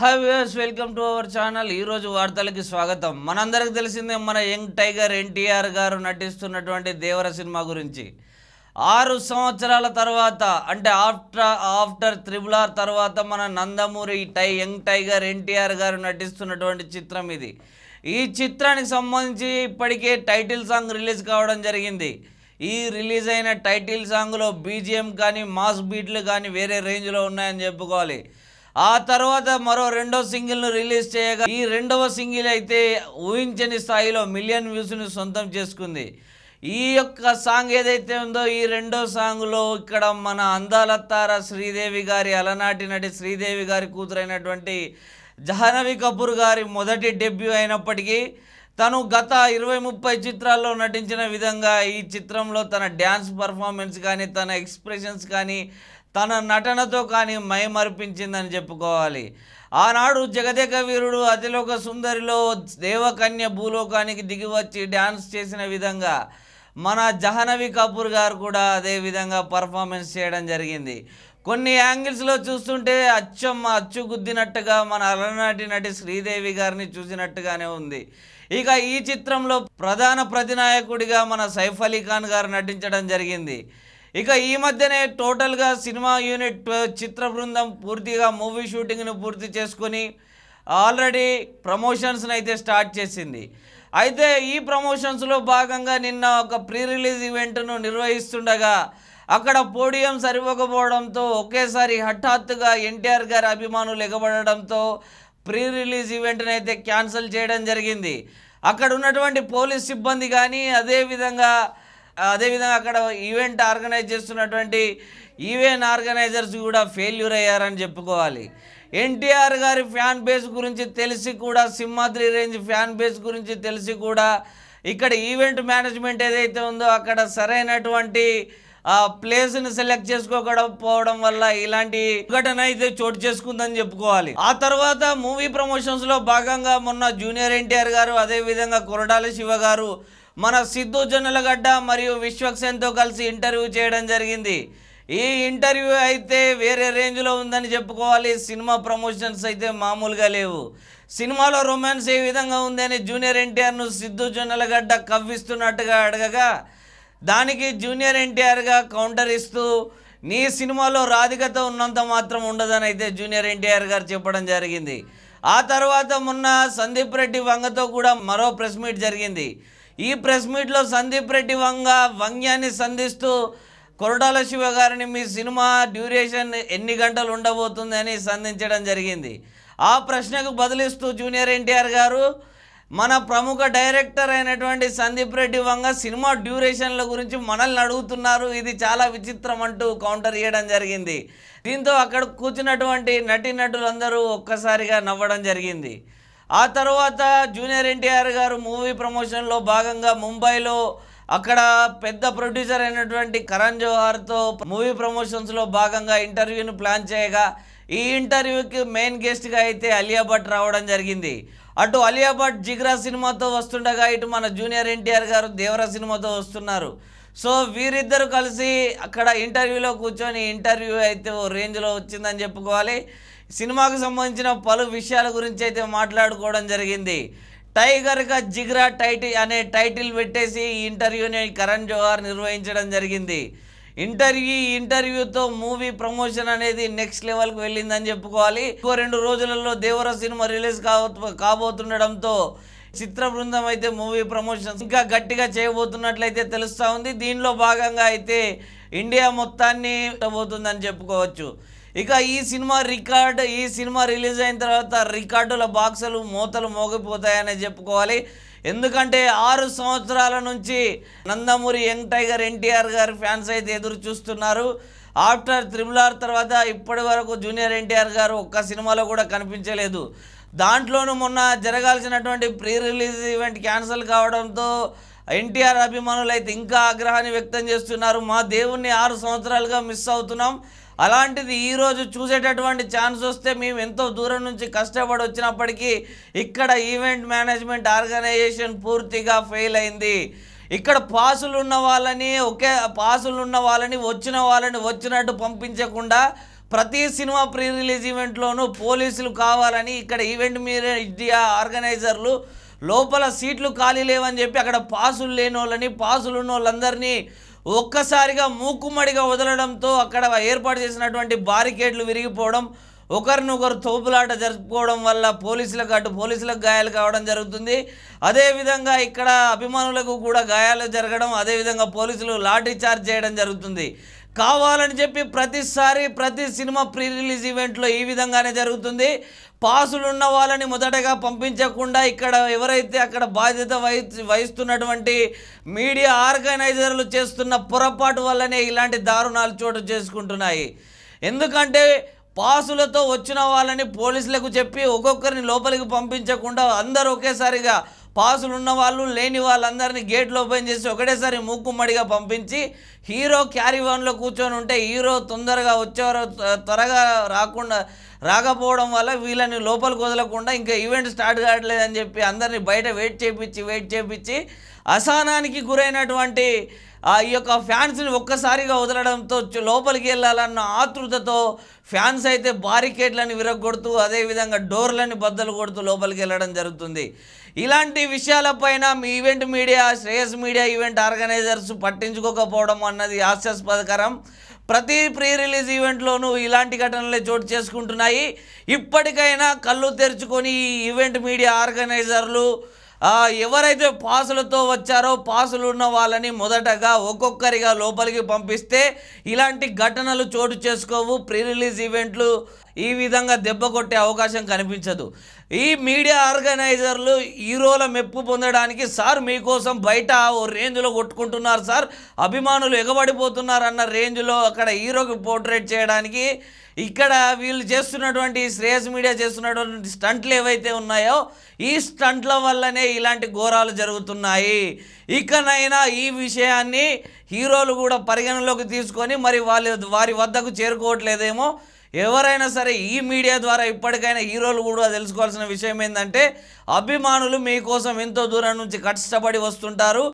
high views welcome to our channel ఈరోజు వార్తలకి స్వాగతం మనందరికి తెలిసిందే మన యంగ్ టైగర్ ఎన్టీఆర్ గారు నటిస్తున్నటువంటి దేవర సినిమా గురించి ఆరు సంవత్సరాల తర్వాత అంటే ఆఫ్టర్ ఆఫ్టర్ త్రిబుల్ ఆర్ తర్వాత మన నందమూరి టై యంగ్ టైగర్ ఎన్టీఆర్ గారు నటిస్తున్నటువంటి చిత్రం ఇది ఈ చిత్రానికి సంబంధించి ఇప్పటికే టైటిల్ సాంగ్ రిలీజ్ కావడం జరిగింది ఈ రిలీజ్ అయిన టైటిల్ సాంగ్లో బీజిఎం కానీ మాస్ బీట్లు కానీ వేరే రేంజ్లో ఉన్నాయని చెప్పుకోవాలి ఆ తర్వాత మరో రెండో సింగిల్ ను రిలీజ్ చేయగా ఈ రెండవ సింగిల్ అయితే ఊహించని స్థాయిలో మిలియన్ వ్యూస్ ను సొంతం చేసుకుంది ఈ యొక్క సాంగ్ ఏదైతే ఉందో ఈ రెండో సాంగ్లో ఇక్కడ మన అందాలత్తార శ్రీదేవి గారి అలనాటి నటి శ్రీదేవి గారి కూతురైనటువంటి జహనవి కపూర్ గారి మొదటి డెబ్యూ అయినప్పటికీ తను గత ఇరవై ముప్పై చిత్రాల్లో నటించిన విధంగా ఈ చిత్రంలో తన డ్యాన్స్ పర్ఫార్మెన్స్ కానీ తన ఎక్స్ప్రెషన్స్ కానీ తన నటనతో కానీ మైమర్పించిందని చెప్పుకోవాలి ఆనాడు జగదేక వీరుడు అతిలోక సుందరిలో దేవకన్య భూలోకానికి దిగివచ్చి డ్యాన్స్ చేసిన విధంగా మన జహనవి కపూర్ గారు కూడా అదే విధంగా పర్ఫార్మెన్స్ చేయడం జరిగింది కొన్ని యాంగిల్స్లో చూస్తుంటే అచ్చం అచ్చు గుద్దినట్టుగా మన అలనాటి నటి శ్రీదేవి గారిని చూసినట్టుగానే ఉంది ఇక ఈ చిత్రంలో ప్రధాన ప్రతినాయకుడిగా మన సైఫ్ అలీ ఖాన్ గారు నటించడం జరిగింది ఇక ఈ మధ్యనే టోటల్గా సినిమా యూనిట్ చిత్ర బృందం పూర్తిగా మూవీ షూటింగ్ను పూర్తి చేసుకొని ఆల్రెడీ ప్రమోషన్స్ని అయితే స్టార్ట్ చేసింది అయితే ఈ ప్రమోషన్స్లో భాగంగా నిన్న ఒక ప్రీ రిలీజ్ ఈవెంట్ను నిర్వహిస్తుండగా అక్కడ పోడియం సరిపోకపోవడంతో ఒకేసారి హఠాత్తుగా ఎన్టీఆర్ గారి అభిమానులు ఎగబడడంతో ప్రీ రిలీజ్ ఈవెంట్ని అయితే క్యాన్సిల్ చేయడం జరిగింది అక్కడ ఉన్నటువంటి పోలీస్ సిబ్బంది కానీ అదేవిధంగా అదేవిధంగా అక్కడ ఈవెంట్ ఆర్గనైజ్ చేస్తున్నటువంటి ఈవెంట్ ఆర్గనైజర్స్ కూడా ఫెయిల్యూర్ అయ్యారని చెప్పుకోవాలి ఎన్టీఆర్ గారి ఫ్యాన్ బేస్ గురించి తెలిసి కూడా సింహాద్రి రేంజ్ ఫ్యాన్ బేస్ గురించి తెలిసి కూడా ఇక్కడ ఈవెంట్ మేనేజ్మెంట్ ఏదైతే ఉందో అక్కడ సరైనటువంటి ప్లేస్ని సెలెక్ట్ చేసుకోకపోవడం వల్ల ఇలాంటి ఘటన అయితే చోటు చేసుకుందని చెప్పుకోవాలి ఆ తర్వాత మూవీ ప్రమోషన్స్లో భాగంగా మొన్న జూనియర్ ఎన్టీఆర్ గారు అదేవిధంగా కొరడాల శివ గారు మన సిద్ధు జొన్నలగడ్డ మరియు విశ్వక్సేన్తో కలిసి ఇంటర్వ్యూ చేయడం జరిగింది ఈ ఇంటర్వ్యూ అయితే వేరే రేంజ్లో ఉందని చెప్పుకోవాలి సినిమా ప్రమోషన్స్ అయితే మామూలుగా లేవు సినిమాలో రొమాన్స్ ఏ విధంగా ఉందని జూనియర్ ఎన్టీఆర్ను సిద్ధు జొన్నలగడ్డ కవ్విస్తున్నట్టుగా అడగగా దానికి జూనియర్ ఎన్టీఆర్గా కౌంటర్ ఇస్తూ నీ సినిమాలో రాధికత ఉన్నంత మాత్రం ఉండదని అయితే జూనియర్ ఎన్టీఆర్ గారు చెప్పడం జరిగింది ఆ తర్వాత మొన్న సందీప్ రెడ్డి వంగతో కూడా మరో ప్రెస్ మీట్ జరిగింది ఈ ప్రెస్ మీట్లో సందీప్ రెడ్డి వంగ వంగ్యాన్ని సంధిస్తూ కొరటాల శివ గారిని మీ సినిమా డ్యూరేషన్ ఎన్ని గంటలు ఉండబోతుందని సంధించడం జరిగింది ఆ ప్రశ్నకు బదిలిస్తూ జూనియర్ ఎన్టీఆర్ గారు మన ప్రముఖ డైరెక్టర్ అయినటువంటి సందీప్ రెడ్డి వంగ సినిమా డ్యూరేషన్ల గురించి మనల్ని అడుగుతున్నారు ఇది చాలా విచిత్రం అంటూ కౌంటర్ ఇవ్వడం జరిగింది దీంతో అక్కడ కూర్చున్నటువంటి నటీనటులందరూ ఒక్కసారిగా నవ్వడం జరిగింది ఆ తర్వాత జూనియర్ ఎన్టీఆర్ గారు మూవీ ప్రమోషన్లో భాగంగా ముంబైలో అక్కడ పెద్ద ప్రొడ్యూసర్ అయినటువంటి కరణ్ జోహార్తో మూవీ ప్రమోషన్స్లో భాగంగా ఇంటర్వ్యూను ప్లాన్ చేయగా ఈ ఇంటర్వ్యూకి మెయిన్ గెస్ట్గా అయితే అలియా భట్ రావడం జరిగింది అటు అలియా భట్ జిగ్రా సినిమాతో వస్తుండగా ఇటు మన జూనియర్ ఎన్టీఆర్ గారు దేవరా సినిమాతో వస్తున్నారు సో వీరిద్దరు కలిసి అక్కడ ఇంటర్వ్యూలో కూర్చొని ఇంటర్వ్యూ అయితే ఓ రేంజ్లో వచ్చిందని చెప్పుకోవాలి సినిమాకు సంబంధించిన పలు విషయాల గురించి అయితే మాట్లాడుకోవడం జరిగింది టైగర్ గా జిగ్రా టైటిల్ అనే టైటిల్ పెట్టేసి ఈ ఇంటర్వ్యూని కరణ్ జోహార్ నిర్వహించడం జరిగింది ఇంటర్వ్యూ ఇంటర్వ్యూతో మూవీ ప్రమోషన్ అనేది నెక్స్ట్ లెవెల్కి వెళ్ళిందని చెప్పుకోవాలి ఇంకో రెండు రోజులలో దేవర సినిమా రిలీజ్ కాబోతుండడంతో చిత్ర బృందం అయితే మూవీ ప్రమోషన్స్ ఇంకా గట్టిగా చేయబోతున్నట్లయితే తెలుస్తూ ఉంది దీనిలో భాగంగా అయితే ఇండియా మొత్తాన్ని పోతుందని చెప్పుకోవచ్చు ఇక ఈ సినిమా రికార్డ్ ఈ సినిమా రిలీజ్ అయిన తర్వాత రికార్డుల బాక్సులు మూతలు మోగిపోతాయని చెప్పుకోవాలి ఎందుకంటే ఆరు సంవత్సరాల నుంచి నందమూరి యంగ్ టైగర్ ఎన్టీఆర్ గారి ఫ్యాన్స్ అయితే ఎదురు చూస్తున్నారు ఆఫ్టర్ త్రిబుల్ ఆర్ తర్వాత ఇప్పటి వరకు జూనియర్ ఎన్టీఆర్ గారు ఒక్క సినిమాలో కూడా కనిపించలేదు దాంట్లోనూ మొన్న జరగాల్సినటువంటి ప్రీ రిలీజ్ ఈవెంట్ క్యాన్సిల్ కావడంతో ఎన్టీఆర్ అభిమానులు అయితే ఇంకా ఆగ్రహాన్ని వ్యక్తం చేస్తున్నారు మా దేవుణ్ణి ఆరు సంవత్సరాలుగా మిస్ అవుతున్నాం అలాంటిది ఈరోజు చూసేటటువంటి ఛాన్స్ వస్తే మేము ఎంతో దూరం నుంచి కష్టపడి వచ్చినప్పటికీ ఇక్కడ ఈవెంట్ మేనేజ్మెంట్ ఆర్గనైజేషన్ పూర్తిగా ఫెయిల్ అయింది ఇక్కడ పాసులు ఉన్న వాళ్ళని ఒకే పాసులు ఉన్న వాళ్ళని వచ్చిన వాళ్ళని వచ్చినట్టు పంపించకుండా ప్రతి సినిమా ప్రీ రిలీజ్ ఈవెంట్లోనూ పోలీసులు కావాలని ఇక్కడ ఈవెంట్ ఇండియా ఆర్గనైజర్లు లోపల సీట్లు ఖాళీ లేవని చెప్పి అక్కడ పాసులు లేని వాళ్ళని పాసులు ఉన్న వాళ్ళందరినీ ఒక్కసారిగా మూకుమ్మడిగా వదలడంతో అక్కడ ఏర్పాటు చేసినటువంటి బారికేడ్లు విరిగిపోవడం ఒకరినొకరు తోపులాట జరుపుకోవడం వల్ల పోలీసులకు అటు పోలీసులకు గాయాలు కావడం జరుగుతుంది అదేవిధంగా ఇక్కడ అభిమానులకు కూడా గాయాలు జరగడం అదేవిధంగా పోలీసులు లాఠీ చార్జ్ చేయడం జరుగుతుంది కావాలని చెప్పి ప్రతిసారి ప్రతి సినిమా ప్రీ రిలీజ్ ఈవెంట్లో ఈ విధంగానే జరుగుతుంది పాసులు ఉన్న వాళ్ళని మొదటగా పంపించకుండా ఇక్కడ ఎవరైతే అక్కడ బాధ్యత వహిస్తున్నటువంటి మీడియా ఆర్గనైజర్లు చేస్తున్న పొరపాటు వల్లనే ఇలాంటి దారుణాలు చోటు చేసుకుంటున్నాయి ఎందుకంటే పాసులతో వచ్చిన వాళ్ళని పోలీసులకు చెప్పి ఒక్కొక్కరిని లోపలికి పంపించకుండా అందరూ ఒకేసారిగా పాసులు ఉన్న వాళ్ళు లేని వాళ్ళందరినీ గేట్లు ఓపెన్ చేసి ఒకటేసారి మూక్కుమ్మడిగా పంపించి హీరో క్యారీ వన్లో కూర్చొని ఉంటే హీరో తొందరగా వచ్చేవారు త్వరగా రాకుండా రాకపోవడం వల్ల వీళ్ళని లోపలికి వదలకుండా ఇంకా ఈవెంట్ స్టార్ట్ కావట్లేదని చెప్పి అందరినీ బయట వెయిట్ చేపించి వెయిట్ చేపించి అసహనానికి గురైనటువంటి ఈ యొక్క ఫ్యాన్స్ని ఒక్కసారిగా వదలడంతో లోపలికి వెళ్ళాలన్న ఆతృతతో ఫ్యాన్స్ అయితే బారికేడ్లని విరగొడుతూ అదేవిధంగా డోర్లని బద్దలు కొడుతూ లోపలికి వెళ్ళడం జరుగుతుంది ఇలాంటి విషయాలపైన మీ event media Shreyas media event organisers పట్టించుకోకపోవడం అన్నది హాస్యాస్పదకరం ప్రతి ప్రీ రిలీజ్ ఈవెంట్లోనూ ఇలాంటి ఘటనలే చోటు చేసుకుంటున్నాయి ఇప్పటికైనా కళ్ళు తెరుచుకొని ఈవెంట్ మీడియా ఆర్గనైజర్లు ఎవరైతే పాసులతో వచ్చారో పాసులు ఉన్న వాళ్ళని మొదటగా ఒక్కొక్కరిగా లోపలికి పంపిస్తే ఇలాంటి ఘటనలు చోటు చేసుకోవు ప్రీ రిలీజ్ ఈవెంట్లు ఈ విధంగా దెబ్బ కొట్టే అవకాశం కనిపించదు ఈ మీడియా ఆర్గనైజర్లు హీరోల మెప్పు పొందడానికి సార్ మీకోసం బయట ఓ రేంజ్లో కొట్టుకుంటున్నారు సార్ అభిమానులు ఎగబడిపోతున్నారు అన్న రేంజ్లో అక్కడ హీరోకి పోర్ట్రేట్ చేయడానికి ఇక్కడ వీళ్ళు చేస్తున్నటువంటి శ్రేయస్ మీడియా చేస్తున్నటువంటి స్టంట్లు ఏవైతే ఉన్నాయో ఈ స్టంట్ల వల్లనే ఇలాంటి ఘోరాలు జరుగుతున్నాయి ఇకనైనా ఈ విషయాన్ని హీరోలు కూడా పరిగణలోకి తీసుకొని మరి వాళ్ళ వారి వద్దకు చేరుకోవట్లేదేమో ఎవరైనా సరే ఈ మీడియా ద్వారా ఇప్పటికైనా హీరోలు కూడా తెలుసుకోవాల్సిన విషయం ఏంటంటే అభిమానులు మీకోసం ఎంతో దూరం నుంచి కష్టపడి వస్తుంటారు